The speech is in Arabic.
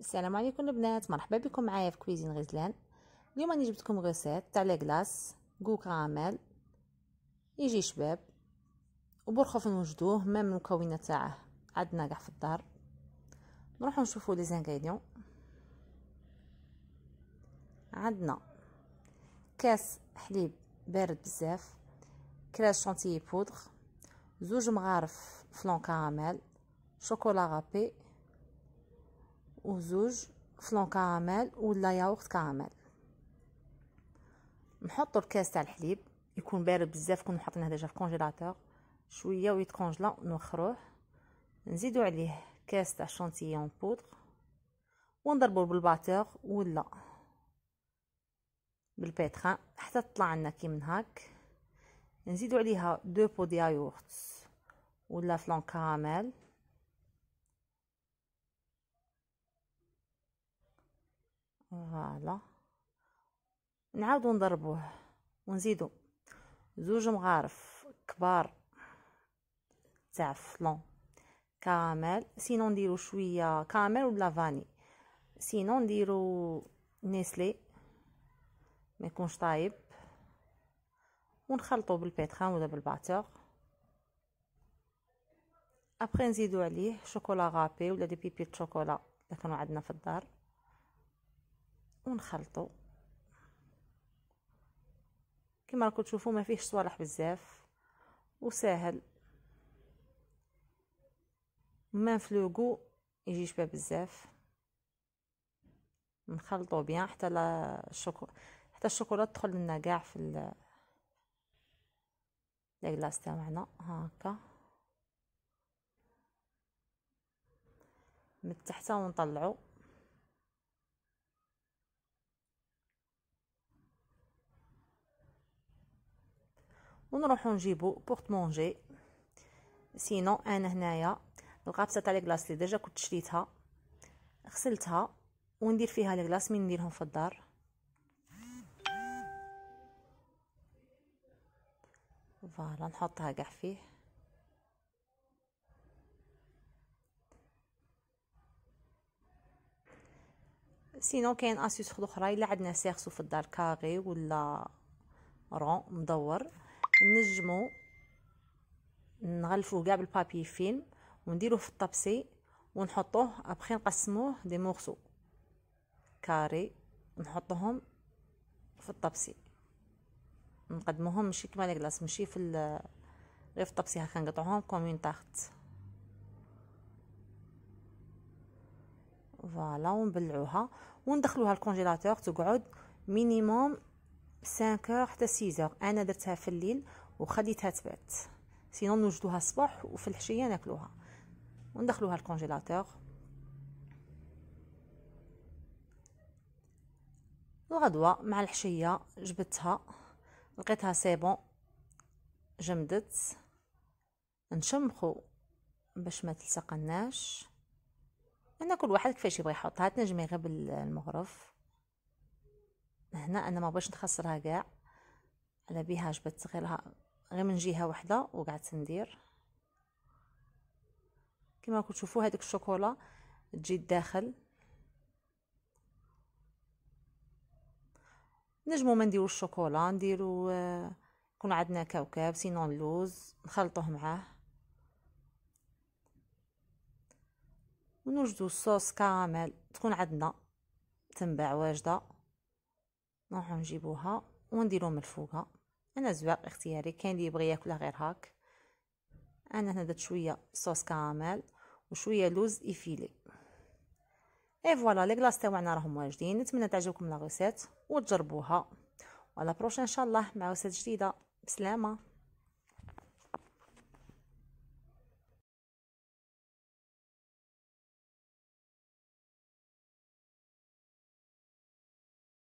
السلام عليكم البنات مرحبا بكم معايا في كويزين غزلان اليوم راني جبت لكم غوسيت تاع لي كلاص كو كراميل يجي شباب وبرخوف نوجدوه ما من المكونات تاعه عندنا كاع في الدار نروحو نشوفو لي زانغيديون عندنا كاس حليب بارد بزاف كراش شونتيي بودغ زوج مغارف فلون كراميل شوكولا غابي وزوج فلون كاراميل ولا ياغورت كاراميل نحطو الكاس تاع الحليب يكون بارد بزاف كون حطيناه ديجا في كونجيلاتور شويه ويتكونجلا نوخروه نزيدو عليه كاس تاع شونتيون بودر ونضربو بالباتور ولا بالبيتخان حتى تطلع لنا كي من هاك نزيدو عليها دو بو ديال ياغورت ولا فلون كاراميل فوالا نعاودو نضربوه ونزيدو زوج مغارف كبار تاع فلون كامل سينو نديرو شويه كامل ولا فاني سينو نديرو نيسلي ما يكونش طايب ونخلطو بالبيتخان ولا بالباتور ابري نزيدو عليه شوكولا غابي ولا دي بيبي شوكولا اذا كانوا عندنا في الدار ونخلطو كما راكم تشوفوا ما فيهش صوالح بزاف وساهل ما فلوغو يجي شباب بزاف نخلطو بيان حتى لا الشوكولا حتى الشوكولا تدخل لنا كاع في ال لاكلاص تاعنا هاكا من تحت ونطلعو ونروحو نجيبو بوغت مونجي سينو انا هنايا القابسه تاع لي كلاص لي ديجا كنت شريتها غسلتها وندير فيها لي كلاص من نديرهم في الدار فوالا نحطها كاع فيه سينو كاين اسيوس اخرى الا عندنا سيرسو في الدار كاغي ولا رون مدور نجمو نغلفو كاع بالبابي فيلم ونديروه في الطبسي ونحطوه ابخي نقسموه دي مورسو كاري نحطوهم في الطبسي نقدموهم ماشي كما كلاص ماشي في غير في الطبسي هكا نقطعوهم كوم اون طارت فوالا ونبلعوها وندخلوها الكونجيلاتور تقعد مينيموم 5 حتى 6 انا درتها في الليل وخليتها تبات سينون نوجدوها الصباح وفي الحشيه ناكلوها وندخلوها الكونجيلاتور الغدوة مع الحشية جبتها لقيتها سيبون جمدت نشمخو باش ما تلصقناش انا كل واحد كيفاش يبغي يحطها تنجمي غير بالمغرف هنا انا ما بغيتش نخسرها كاع على بها جبدت غيرها غير من جهه وحده وقعدت ندير كما راكم تشوفوا هذيك الشوكولا تجي الداخل نجمو ما نديرو الشوكولا آه، نديرو يكون عندنا كوكب سينون اللوز نخلطوه معاه ونوجدو الصوص كامل تكون عندنا تنباع واجده نروحو نجيبوها ونديرو من فوقها انا زواق اختياري كاين اللي يبغي ياكلها غير هاك انا هنا درت شويه صوص كامل وشويه لوز افيلي اي فوالا لي كلاص تاعنا راهم واجدين نتمنى تعجبكم لا غوسيت وتجربوها وعلى بروشين ان شاء الله مع غوسيت جديده بسلامه